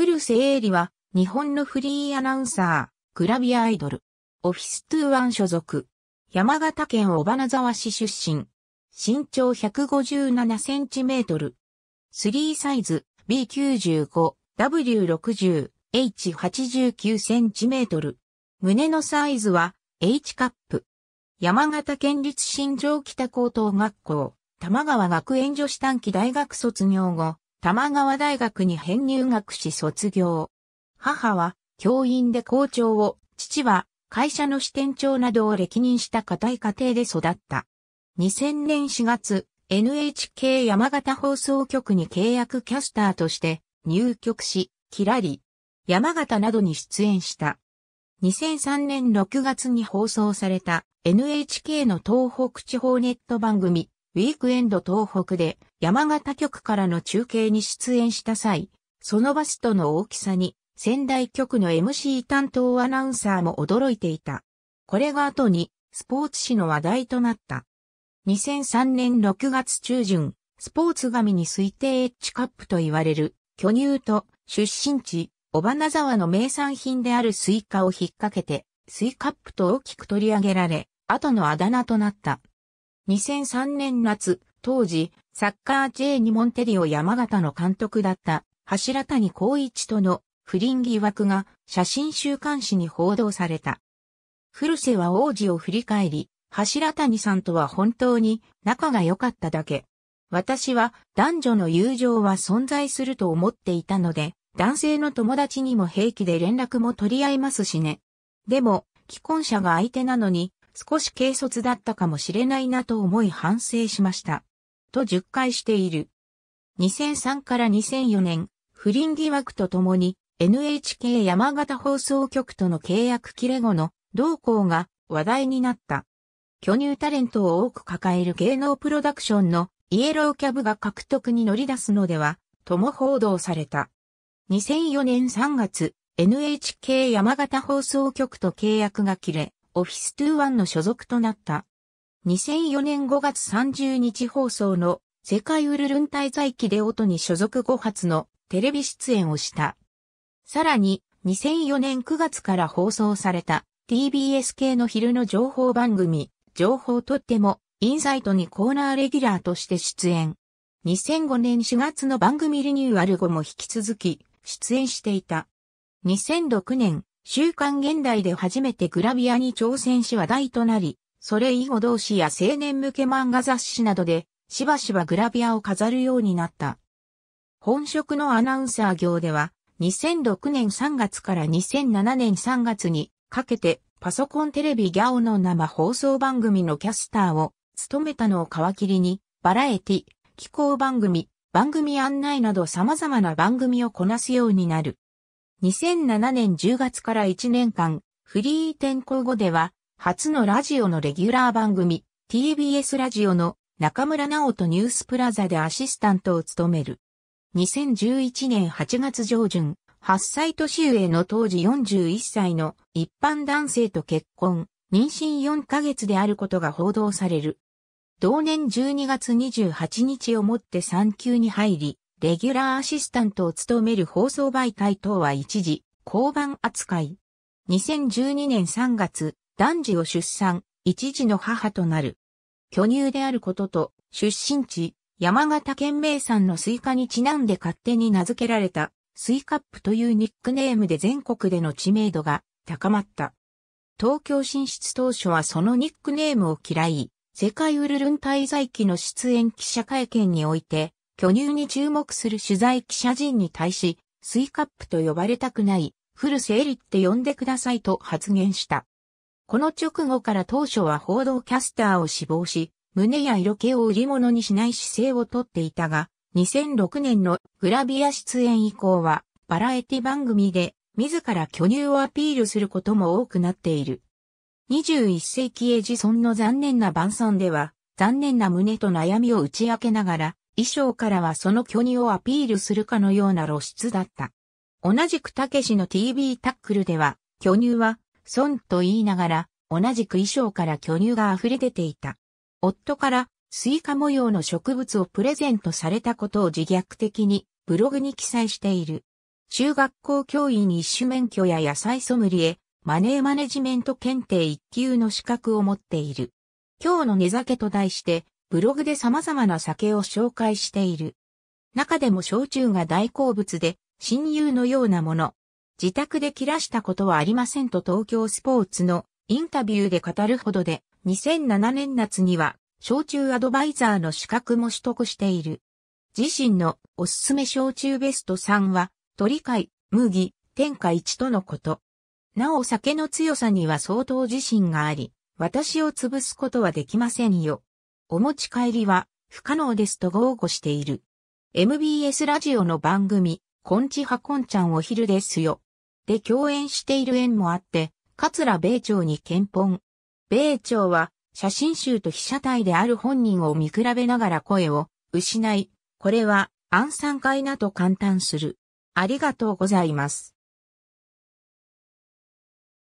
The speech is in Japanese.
古瀬英里は、日本のフリーアナウンサー、グラビアアイドル。オフィス21所属。山形県尾花沢市出身。身長157センチメートル。3サイズ B95、W60、H89 センチメートル。胸のサイズは H カップ。山形県立新城北高等学校、玉川学園女子短期大学卒業後、玉川大学に編入学し卒業。母は教員で校長を、父は会社の支店長などを歴任した固い家庭で育った。2000年4月、NHK 山形放送局に契約キャスターとして入局し、キラリ、山形などに出演した。2003年6月に放送された NHK の東北地方ネット番組ウィークエンド東北で山形局からの中継に出演した際、そのバストの大きさに仙台局の MC 担当アナウンサーも驚いていた。これが後にスポーツ紙の話題となった。2003年6月中旬、スポーツ紙に推定エッジカップと言われる巨乳と出身地、小花沢の名産品であるスイカを引っ掛けて、スイカップと大きく取り上げられ、後のあだ名となった。2003年夏、当時、サッカー J にモンテリオ山形の監督だった柱谷光一との不倫疑惑が写真週刊誌に報道された。古瀬は王子を振り返り、柱谷さんとは本当に仲が良かっただけ。私は男女の友情は存在すると思っていたので、男性の友達にも平気で連絡も取り合いますしね。でも、既婚者が相手なのに少し軽率だったかもしれないなと思い反省しました。と10回している。2003から2004年、不倫疑惑とともに NHK 山形放送局との契約切れ後の同行が話題になった。巨乳タレントを多く抱える芸能プロダクションのイエローキャブが獲得に乗り出すのでは、とも報道された。2004年3月、NHK 山形放送局と契約が切れ、オフィス21の所属となった。2004年5月30日放送の世界ウルルン滞在記で音に所属5発のテレビ出演をした。さらに2004年9月から放送された TBS 系の昼の情報番組、情報とっても、インサイトにコーナーレギュラーとして出演。2005年4月の番組リニューアル後も引き続き出演していた。2006年週刊現代で初めてグラビアに挑戦し話題となり、それ以後同誌や青年向け漫画雑誌などで、しばしばグラビアを飾るようになった。本職のアナウンサー業では、2006年3月から2007年3月にかけてパソコンテレビギャオの生放送番組のキャスターを務めたのを皮切りに、バラエティ、気候番組、番組案内など様々な番組をこなすようになる。2007年10月から1年間、フリー転校後では、初のラジオのレギュラー番組、TBS ラジオの中村直人ニュースプラザでアシスタントを務める。2011年8月上旬、8歳年上の当時41歳の一般男性と結婚、妊娠4ヶ月であることが報道される。同年12月28日をもって産休に入り、レギュラーアシスタントを務める放送媒体等は一時、交番扱い。2012年3月、男児を出産、一児の母となる。巨乳であることと、出身地、山形県名産のスイカにちなんで勝手に名付けられた、スイカップというニックネームで全国での知名度が高まった。東京進出当初はそのニックネームを嫌い、世界ウルルン滞在期の出演記者会見において、巨乳に注目する取材記者陣に対し、スイカップと呼ばれたくない、フルセエリって呼んでくださいと発言した。この直後から当初は報道キャスターを志望し、胸や色気を売り物にしない姿勢をとっていたが、2006年のグラビア出演以降は、バラエティ番組で自ら巨乳をアピールすることも多くなっている。21世紀エジソンの残念な晩餐では、残念な胸と悩みを打ち明けながら、衣装からはその巨乳をアピールするかのような露出だった。同じくたけしの TV タックルでは、巨乳は、損と言いながら、同じく衣装から巨乳が溢れ出ていた。夫から、スイカ模様の植物をプレゼントされたことを自虐的に、ブログに記載している。中学校教員一種免許や野菜ソムリエ、マネーマネジメント検定一級の資格を持っている。今日の寝酒と題して、ブログで様々な酒を紹介している。中でも焼酎が大好物で、親友のようなもの。自宅で切らしたことはありませんと東京スポーツのインタビューで語るほどで、2007年夏には、焼酎アドバイザーの資格も取得している。自身のおすすめ焼酎ベスト3は、鳥海、麦、天下一とのこと。なお酒の強さには相当自信があり、私を潰すことはできませんよ。お持ち帰りは不可能ですと豪語している。MBS ラジオの番組、こんちはこんちゃんお昼ですよ。で共演している縁もあって、桂米朝に検本。米朝は写真集と被写体である本人を見比べながら声を失い、これは暗算会なと簡単する。ありがとうございます。